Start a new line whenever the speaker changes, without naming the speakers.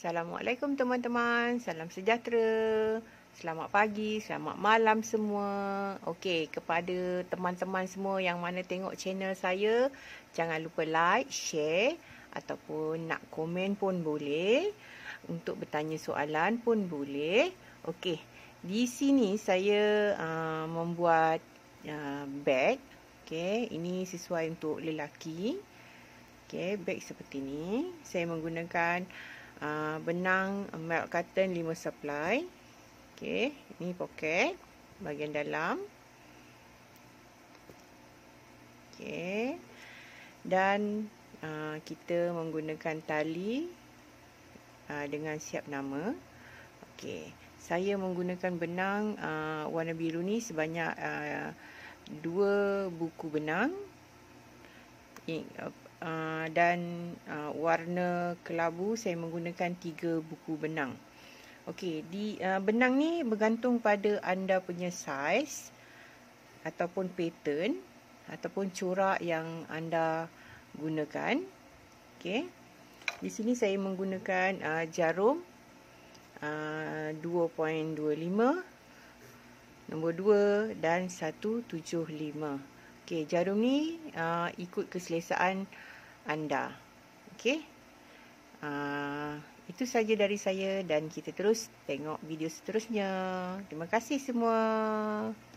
Assalamualaikum teman-teman, salam sejahtera. Selamat pagi, selamat malam semua. Okey, kepada teman-teman semua yang mana tengok channel saya, jangan lupa like, share ataupun nak komen pun boleh. Untuk bertanya soalan pun boleh. Okey, di sini saya uh, membuat uh, bag. Okey, ini sesuai untuk lelaki. Okey, bag seperti ni. Saya menggunakan uh, Ah, benang melt cotton 5 supply. Okey, ini poket bahagian dalam. Okey. Dan uh, kita menggunakan tali uh, dengan siap nama. Okey. Saya menggunakan benang uh, warna biru ni sebanyak uh, dua buku benang Ah, dan ah, warna kelabu saya menggunakan tiga buku benang. Okey, di ah, benang ni bergantung pada anda punya size ataupun pattern ataupun corak yang anda gunakan. Okey. Di sini saya menggunakan jarum 2.25 nombor 2 dan 175. Okey, jarum ni uh, ikut keselesaan anda. Okey. Uh, itu saja dari saya dan kita terus tengok video seterusnya. Terima kasih semua.